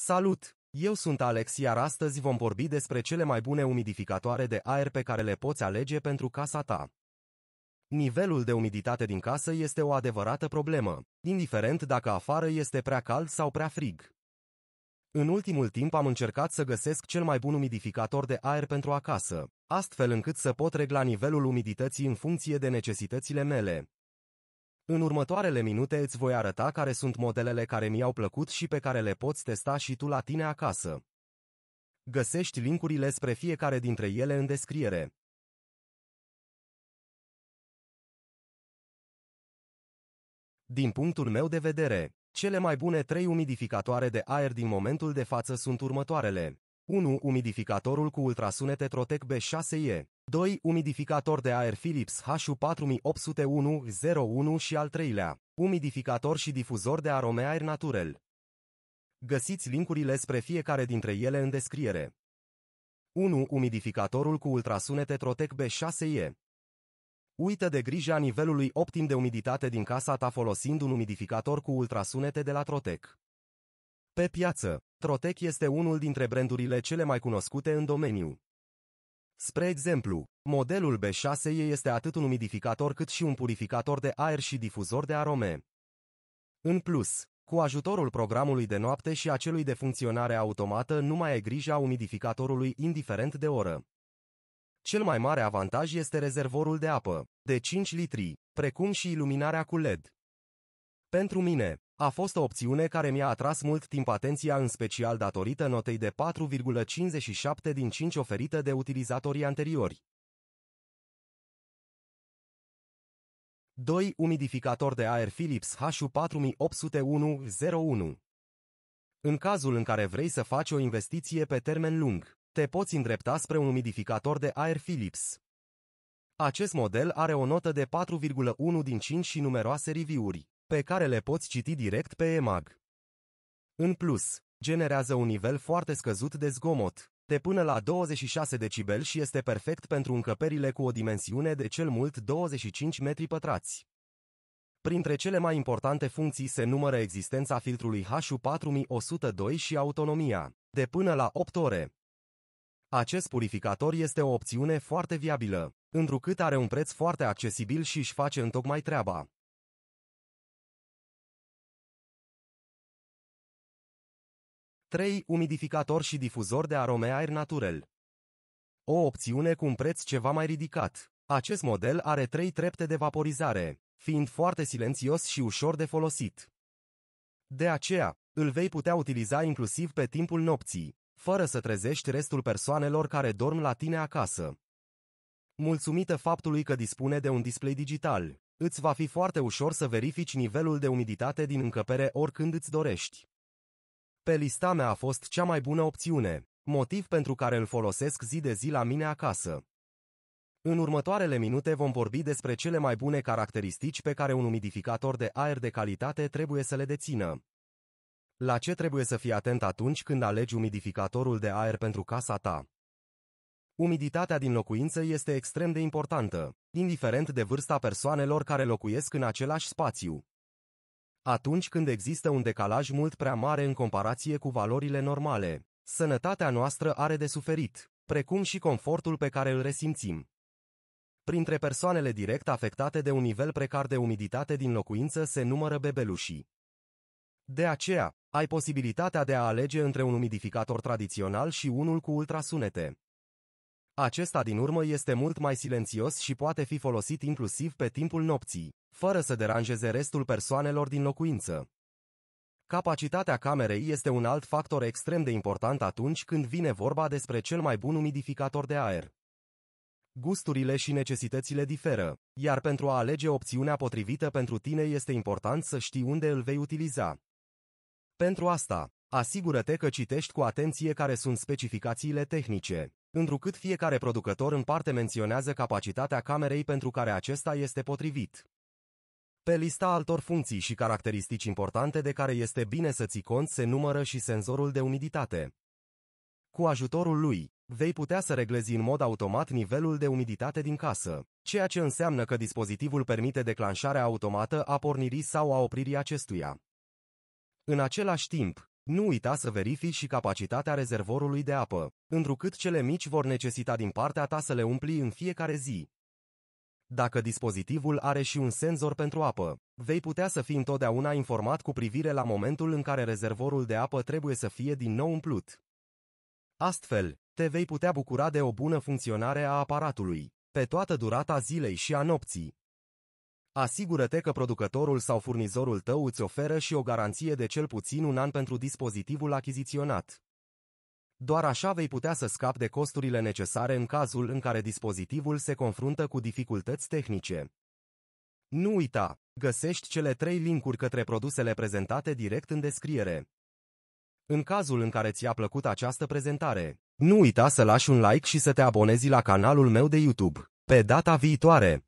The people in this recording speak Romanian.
Salut! Eu sunt Alex iar astăzi vom vorbi despre cele mai bune umidificatoare de aer pe care le poți alege pentru casa ta. Nivelul de umiditate din casă este o adevărată problemă, indiferent dacă afară este prea cald sau prea frig. În ultimul timp am încercat să găsesc cel mai bun umidificator de aer pentru acasă, astfel încât să pot regla nivelul umidității în funcție de necesitățile mele, în următoarele minute îți voi arăta care sunt modelele care mi-au plăcut și pe care le poți testa și tu la tine acasă. Găsești linkurile spre fiecare dintre ele în descriere. Din punctul meu de vedere, cele mai bune trei umidificatoare de aer din momentul de față sunt următoarele. 1. Umidificatorul cu ultrasunete Trotec B6E. 2. Umidificator de aer Philips HU4801-01 și al treilea. Umidificator și difuzor de arome aer naturel. Găsiți linkurile spre fiecare dintre ele în descriere. 1. Umidificatorul cu ultrasunete Trotec B6E. Uită de grijă a nivelului optim de umiditate din casa ta folosind un umidificator cu ultrasunete de la Trotec. Pe piață, Trotec este unul dintre brandurile cele mai cunoscute în domeniu. Spre exemplu, modelul B6E este atât un umidificator cât și un purificator de aer și difuzor de arome. În plus, cu ajutorul programului de noapte și acelui de funcționare automată nu mai e grija umidificatorului indiferent de oră. Cel mai mare avantaj este rezervorul de apă, de 5 litri, precum și iluminarea cu LED. Pentru mine, a fost o opțiune care mi-a atras mult timp atenția în special datorită notei de 4,57 din 5 oferită de utilizatorii anteriori. 2. Umidificator de aer Philips HU4801-01 În cazul în care vrei să faci o investiție pe termen lung, te poți îndrepta spre un umidificator de aer Philips. Acest model are o notă de 4,1 din 5 și numeroase review-uri pe care le poți citi direct pe EMAG. În plus, generează un nivel foarte scăzut de zgomot, de până la 26 decibel și este perfect pentru încăperile cu o dimensiune de cel mult 25 metri pătrați. Printre cele mai importante funcții se numără existența filtrului HU4102 și autonomia, de până la 8 ore. Acest purificator este o opțiune foarte viabilă, întrucât are un preț foarte accesibil și își face întocmai treaba. 3. Umidificator și difuzor de arome aer naturel. O opțiune cu un preț ceva mai ridicat. Acest model are 3 trepte de vaporizare, fiind foarte silențios și ușor de folosit. De aceea, îl vei putea utiliza inclusiv pe timpul nopții, fără să trezești restul persoanelor care dorm la tine acasă. Mulțumită faptului că dispune de un display digital, îți va fi foarte ușor să verifici nivelul de umiditate din încăpere oricând îți dorești pe lista mea a fost cea mai bună opțiune, motiv pentru care îl folosesc zi de zi la mine acasă. În următoarele minute vom vorbi despre cele mai bune caracteristici pe care un umidificator de aer de calitate trebuie să le dețină. La ce trebuie să fii atent atunci când alegi umidificatorul de aer pentru casa ta? Umiditatea din locuință este extrem de importantă, indiferent de vârsta persoanelor care locuiesc în același spațiu atunci când există un decalaj mult prea mare în comparație cu valorile normale. Sănătatea noastră are de suferit, precum și confortul pe care îl resimțim. Printre persoanele direct afectate de un nivel precar de umiditate din locuință se numără bebelușii. De aceea, ai posibilitatea de a alege între un umidificator tradițional și unul cu ultrasunete. Acesta din urmă este mult mai silențios și poate fi folosit inclusiv pe timpul nopții fără să deranjeze restul persoanelor din locuință. Capacitatea camerei este un alt factor extrem de important atunci când vine vorba despre cel mai bun umidificator de aer. Gusturile și necesitățile diferă, iar pentru a alege opțiunea potrivită pentru tine este important să știi unde îl vei utiliza. Pentru asta, asigură-te că citești cu atenție care sunt specificațiile tehnice, întrucât fiecare producător în parte menționează capacitatea camerei pentru care acesta este potrivit. Pe lista altor funcții și caracteristici importante de care este bine să ții cont se numără și senzorul de umiditate. Cu ajutorul lui, vei putea să reglezi în mod automat nivelul de umiditate din casă, ceea ce înseamnă că dispozitivul permite declanșarea automată a pornirii sau a opririi acestuia. În același timp, nu uita să verifici și capacitatea rezervorului de apă, întrucât cele mici vor necesita din partea ta să le umpli în fiecare zi. Dacă dispozitivul are și un senzor pentru apă, vei putea să fii întotdeauna informat cu privire la momentul în care rezervorul de apă trebuie să fie din nou umplut. Astfel, te vei putea bucura de o bună funcționare a aparatului, pe toată durata zilei și a nopții. Asigură-te că producătorul sau furnizorul tău îți oferă și o garanție de cel puțin un an pentru dispozitivul achiziționat. Doar așa vei putea să scapi de costurile necesare în cazul în care dispozitivul se confruntă cu dificultăți tehnice. Nu uita, găsești cele trei linkuri către produsele prezentate direct în descriere. În cazul în care ți-a plăcut această prezentare, nu uita să lași un like și să te abonezi la canalul meu de YouTube. Pe data viitoare!